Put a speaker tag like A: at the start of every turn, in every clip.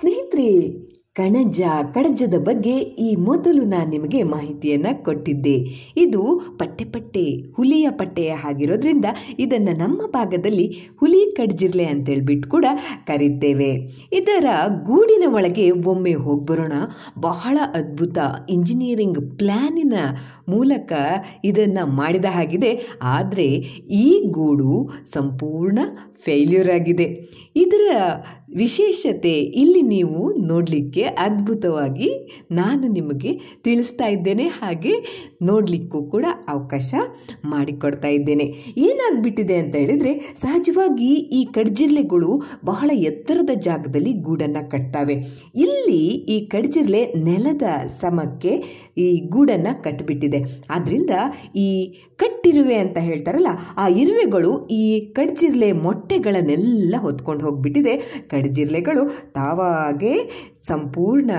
A: ಸ್ನೇಹಿತರೆ ಕಣಜ ಕಡಜದ ಬಗ್ಗೆ ಈ ಮೊದಲು ನಾನು ನಿಮಗೆ ಮಾಹಿತಿಯನ್ನು ಕೊಟ್ಟಿದ್ದೆ ಇದು ಪಟ್ಟೆ ಪಟ್ಟೆ ಹುಲಿಯ ಪಟ್ಟೆಯ ಆಗಿರೋದ್ರಿಂದ ಇದನ್ನು ನಮ್ಮ ಭಾಗದಲ್ಲಿ ಹುಲಿ ಕಡ್ಜಿರ್ಲೆ ಅಂತೇಳ್ಬಿಟ್ಟು ಕೂಡ ಕರೀತೇವೆ ಇದರ ಗೂಡಿನ ಒಳಗೆ ಒಮ್ಮೆ ಹೋಗ್ಬರೋಣ ಬಹಳ ಅದ್ಭುತ ಇಂಜಿನಿಯರಿಂಗ್ ಪ್ಲ್ಯಾನಿನ ಮೂಲಕ ಇದನ್ನು ಮಾಡಿದ ಹಾಗಿದೆ ಆದರೆ ಈ ಗೂಡು ಸಂಪೂರ್ಣ ಫೇಲ್ಯೂರ್ ಆಗಿದೆ ಇದರ ವಿಶೇಷತೆ ಇಲ್ಲಿ ನೀವು ನೋಡಲಿಕ್ಕೆ ಅದ್ಭುತವಾಗಿ ನಾನು ನಿಮಗೆ ತಿಳಿಸ್ತಾ ಇದ್ದೇನೆ ಹಾಗೆ ನೋಡಲಿಕ್ಕೂ ಕೂಡ ಅವಕಾಶ ಮಾಡಿಕೊಡ್ತಾ ಇದ್ದೇನೆ ಏನಾಗ್ಬಿಟ್ಟಿದೆ ಅಂತ ಹೇಳಿದರೆ ಸಹಜವಾಗಿ ಈ ಕಡ್ಜಿರ್ಲೆಗಳು ಬಹಳ ಎತ್ತರದ ಜಾಗದಲ್ಲಿ ಗೂಡನ್ನು ಕಟ್ತವೆ ಇಲ್ಲಿ ಈ ಕಡ್ಜಿರ್ಲೆ ನೆಲದ ಸಮಕ್ಕೆ ಈ ಗೂಡನ್ನು ಕಟ್ಟಿಬಿಟ್ಟಿದೆ ಆದ್ದರಿಂದ ಈ ಕಟ್ಟಿರುವೆ ಅಂತ ಹೇಳ್ತಾರಲ್ಲ ಆ ಇರುವೆಗಳು ಈ ಕಡ್ಜಿರ್ಲೆ ಮೊಟ್ಟೆ ಬಟ್ಟೆಗಳನ್ನೆಲ್ಲ ಹೊತ್ಕೊಂಡು ಹೋಗಿಬಿಟ್ಟಿದೆ ಕಡಜಿರ್ಲೆಗಳು ತಾವಾಗೇ ಸಂಪೂರ್ಣ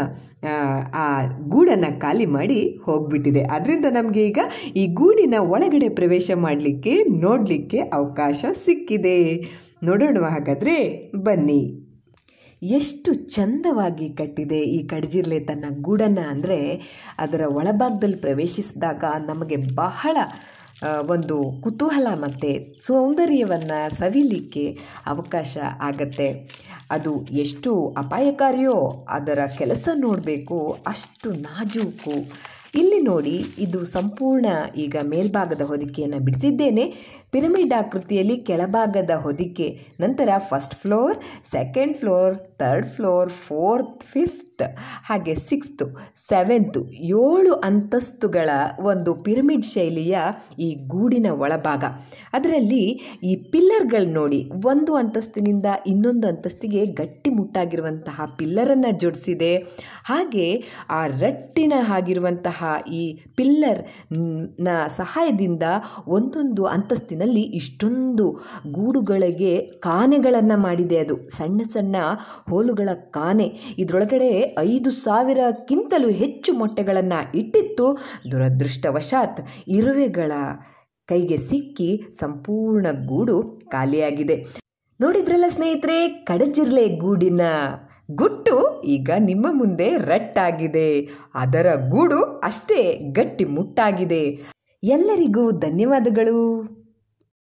A: ಆ ಗೂಡನ್ನು ಖಾಲಿ ಮಾಡಿ ಹೋಗಿಬಿಟ್ಟಿದೆ ಅದರಿಂದ ನಮಗೆ ಈಗ ಈ ಗೂಡಿನ ಒಳಗಡೆ ಪ್ರವೇಶ ಮಾಡಲಿಕ್ಕೆ ನೋಡಲಿಕ್ಕೆ ಅವಕಾಶ ಸಿಕ್ಕಿದೆ ನೋಡೋಣ ಹಾಗಾದರೆ ಬನ್ನಿ ಎಷ್ಟು ಚಂದವಾಗಿ ಕಟ್ಟಿದೆ ಈ ಕಡಜಿರ್ಲೆ ತನ್ನ ಗೂಡನ್ನು ಅಂದರೆ ಅದರ ಒಳಭಾಗದಲ್ಲಿ ಪ್ರವೇಶಿಸಿದಾಗ ನಮಗೆ ಬಹಳ ಒಂದು ಕುತೂಹಲ ಮತ್ತು ಸೌಂದರ್ಯವನ್ನು ಸವಿಲಿಕ್ಕೆ ಅವಕಾಶ ಆಗತ್ತೆ ಅದು ಎಷ್ಟು ಅಪಾಯಕಾರಿಯೋ ಅದರ ಕೆಲಸ ನೋಡಬೇಕು ಅಷ್ಟು ನಾಜೂಕು ಇಲ್ಲಿ ನೋಡಿ ಇದು ಸಂಪೂರ್ಣ ಈಗ ಮೇಲ್ಭಾಗದ ಹೊದಿಕೆಯನ್ನು ಬಿಡಿಸಿದ್ದೇನೆ ಪಿರಮಿಡ್ ಆಕೃತಿಯಲ್ಲಿ ಕೆಳಭಾಗದ ಹೊದಿಕೆ ನಂತರ first floor second floor third floor fourth fifth ಹಾಗೆ ಸಿಕ್ಸ್ತು ಸೆವೆಂತು ಏಳು ಅಂತಸ್ತುಗಳ ಒಂದು ಪಿರಮಿಡ್ ಶೈಲಿಯ ಈ ಗೂಡಿನ ಒಳಭಾಗ ಅದರಲ್ಲಿ ಈ ಪಿಲ್ಲರ್ಗಳು ನೋಡಿ ಒಂದು ಅಂತಸ್ತಿನಿಂದ ಇನ್ನೊಂದು ಅಂತಸ್ತಿಗೆ ಮುಟ್ಟಾಗಿರುವಂತಹ ಪಿಲ್ಲರನ್ನು ಜೋಡಿಸಿದೆ ಹಾಗೆ ಆ ರಟ್ಟಿನ ಆಗಿರುವಂತಹ ಈ ಪಿಲ್ಲರ್ ನ ಸಹಾಯದಿಂದ ಒಂದೊಂದು ಅಂತಸ್ತಿನಲ್ಲಿ ಇಷ್ಟೊಂದು ಗೂಡುಗಳಿಗೆ ಕಾನೆಗಳನ್ನು ಮಾಡಿದೆ ಅದು ಸಣ್ಣ ಸಣ್ಣ ಹೋಲುಗಳ ಕಾನೆ ಇದರೊಳಗಡೆ ಐದು ಸಾವಿರಕ್ಕಿಂತಲೂ ಹೆಚ್ಚು ಮೊಟ್ಟೆಗಳನ್ನು ಇಟ್ಟಿತ್ತು ದುರದೃಷ್ಟವಶಾತ್ ಇರುವೆಗಳ ಕೈಗೆ ಸಿಕ್ಕಿ ಸಂಪೂರ್ಣ ಗೂಡು ಖಾಲಿಯಾಗಿದೆ ನೋಡಿದ್ರಲ್ಲ ಸ್ನೇಹಿತರೆ ಕಡಜಿರ್ಲೆ ಗೂಡಿನ ಗುಟ್ಟು ಈಗ ನಿಮ್ಮ ಮುಂದೆ ರಟ್ಟಾಗಿದೆ ಅದರ ಗೂಡು ಅಷ್ಟೇ ಗಟ್ಟಿ ಮುಟ್ಟಾಗಿದೆ ಎಲ್ಲರಿಗೂ ಧನ್ಯವಾದಗಳು